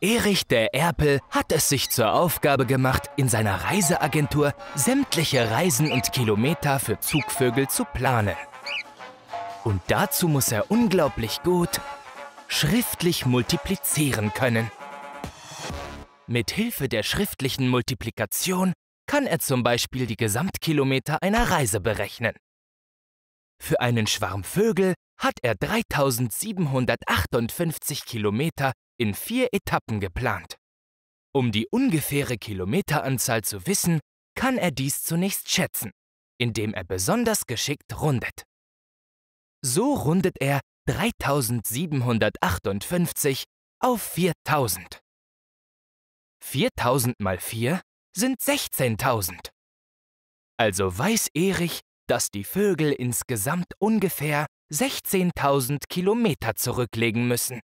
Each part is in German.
Erich der Erpel hat es sich zur Aufgabe gemacht, in seiner Reiseagentur sämtliche Reisen und Kilometer für Zugvögel zu planen. Und dazu muss er unglaublich gut schriftlich multiplizieren können. Mit Hilfe der schriftlichen Multiplikation kann er zum Beispiel die Gesamtkilometer einer Reise berechnen. Für einen Schwarm Vögel hat er 3758 Kilometer in vier Etappen geplant. Um die ungefähre Kilometeranzahl zu wissen, kann er dies zunächst schätzen, indem er besonders geschickt rundet. So rundet er 3758 auf 4000. 4000 mal 4 sind 16.000. Also weiß Erich, dass die Vögel insgesamt ungefähr 16.000 Kilometer zurücklegen müssen.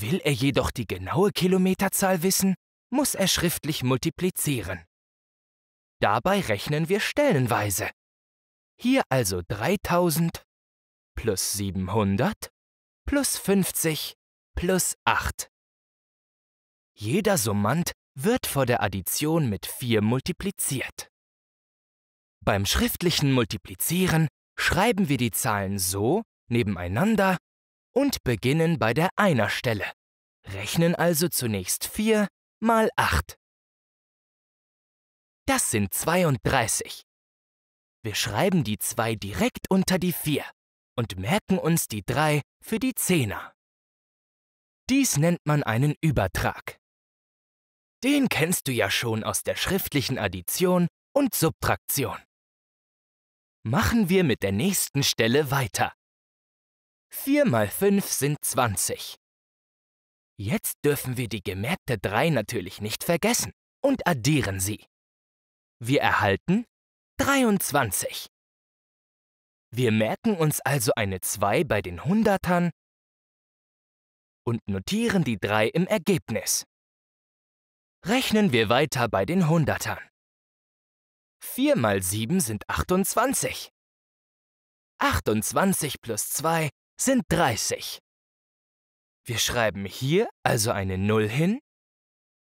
Will er jedoch die genaue Kilometerzahl wissen, muss er schriftlich multiplizieren. Dabei rechnen wir stellenweise. Hier also 3000 plus 700 plus 50 plus 8. Jeder Summand wird vor der Addition mit 4 multipliziert. Beim schriftlichen Multiplizieren schreiben wir die Zahlen so nebeneinander, und beginnen bei der Einerstelle. Rechnen also zunächst 4 mal 8. Das sind 32. Wir schreiben die 2 direkt unter die 4 und merken uns die 3 für die Zehner. Dies nennt man einen Übertrag. Den kennst du ja schon aus der schriftlichen Addition und Subtraktion. Machen wir mit der nächsten Stelle weiter. 4 mal 5 sind 20. Jetzt dürfen wir die gemerkte 3 natürlich nicht vergessen und addieren sie. Wir erhalten 23. Wir merken uns also eine 2 bei den Hundertern und notieren die 3 im Ergebnis. Rechnen wir weiter bei den Hundertern. 4 mal 7 sind 28. 28 plus 2 sind 30. Wir schreiben hier also eine 0 hin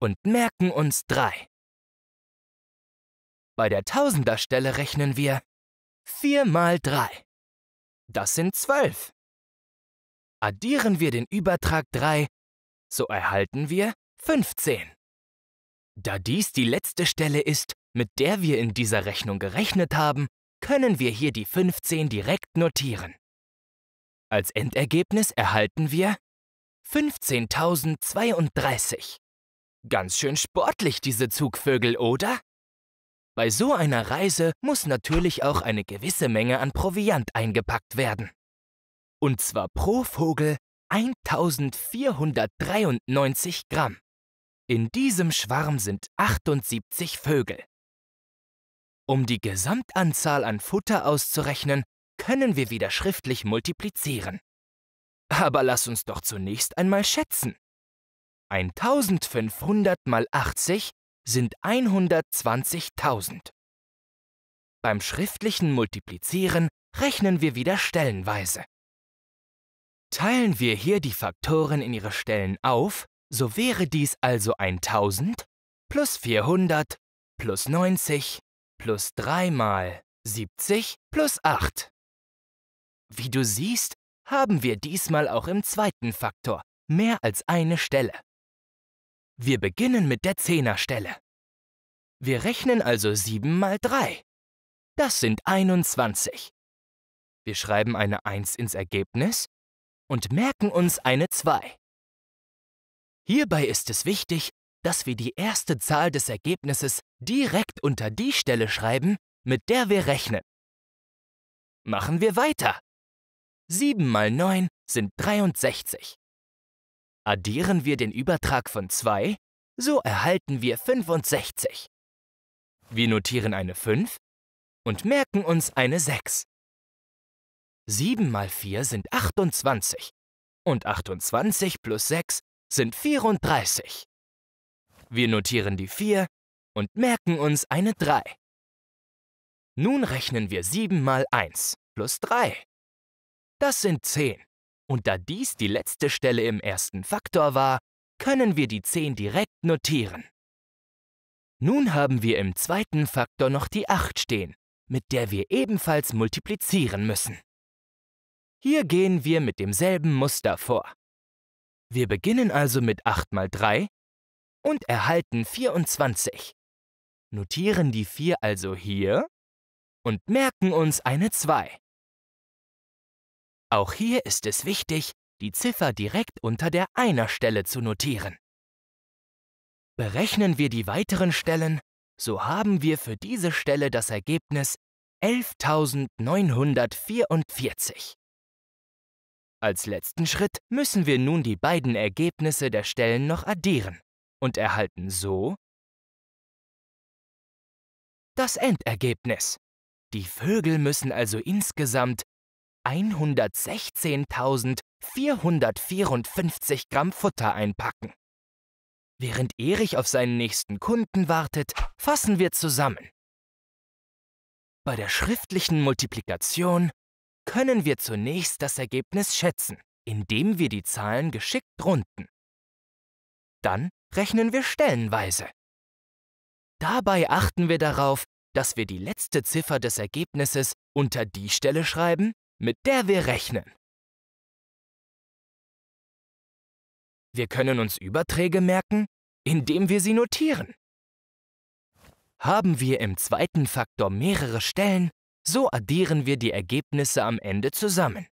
und merken uns 3. Bei der Tausenderstelle rechnen wir 4 mal 3. Das sind 12. Addieren wir den Übertrag 3, so erhalten wir 15. Da dies die letzte Stelle ist, mit der wir in dieser Rechnung gerechnet haben, können wir hier die 15 direkt notieren. Als Endergebnis erhalten wir 15.032. Ganz schön sportlich, diese Zugvögel, oder? Bei so einer Reise muss natürlich auch eine gewisse Menge an Proviant eingepackt werden. Und zwar pro Vogel 1493 Gramm. In diesem Schwarm sind 78 Vögel. Um die Gesamtanzahl an Futter auszurechnen, können wir wieder schriftlich multiplizieren. Aber lass uns doch zunächst einmal schätzen. 1500 mal 80 sind 120.000. Beim schriftlichen Multiplizieren rechnen wir wieder stellenweise. Teilen wir hier die Faktoren in ihre Stellen auf, so wäre dies also 1000 plus 400 plus 90 plus 3 mal 70 plus 8. Wie du siehst, haben wir diesmal auch im zweiten Faktor mehr als eine Stelle. Wir beginnen mit der Zehnerstelle. Wir rechnen also 7 mal 3. Das sind 21. Wir schreiben eine 1 ins Ergebnis und merken uns eine 2. Hierbei ist es wichtig, dass wir die erste Zahl des Ergebnisses direkt unter die Stelle schreiben, mit der wir rechnen. Machen wir weiter 7 mal 9 sind 63. Addieren wir den Übertrag von 2, so erhalten wir 65. Wir notieren eine 5 und merken uns eine 6. 7 mal 4 sind 28 und 28 plus 6 sind 34. Wir notieren die 4 und merken uns eine 3. Nun rechnen wir 7 mal 1 plus 3. Das sind 10. Und da dies die letzte Stelle im ersten Faktor war, können wir die 10 direkt notieren. Nun haben wir im zweiten Faktor noch die 8 stehen, mit der wir ebenfalls multiplizieren müssen. Hier gehen wir mit demselben Muster vor. Wir beginnen also mit 8 mal 3 und erhalten 24. Notieren die 4 also hier und merken uns eine 2. Auch hier ist es wichtig, die Ziffer direkt unter der einer Stelle zu notieren. Berechnen wir die weiteren Stellen, so haben wir für diese Stelle das Ergebnis 11.944. Als letzten Schritt müssen wir nun die beiden Ergebnisse der Stellen noch addieren und erhalten so das Endergebnis. Die Vögel müssen also insgesamt 116.454 Gramm Futter einpacken. Während Erich auf seinen nächsten Kunden wartet, fassen wir zusammen. Bei der schriftlichen Multiplikation können wir zunächst das Ergebnis schätzen, indem wir die Zahlen geschickt runden. Dann rechnen wir stellenweise. Dabei achten wir darauf, dass wir die letzte Ziffer des Ergebnisses unter die Stelle schreiben, mit der wir rechnen. Wir können uns Überträge merken, indem wir sie notieren. Haben wir im zweiten Faktor mehrere Stellen, so addieren wir die Ergebnisse am Ende zusammen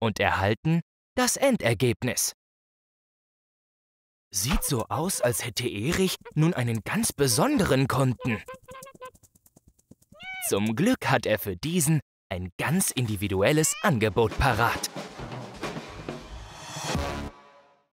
und erhalten das Endergebnis. Sieht so aus, als hätte Erich nun einen ganz besonderen Konten. Zum Glück hat er für diesen ein ganz individuelles Angebot parat.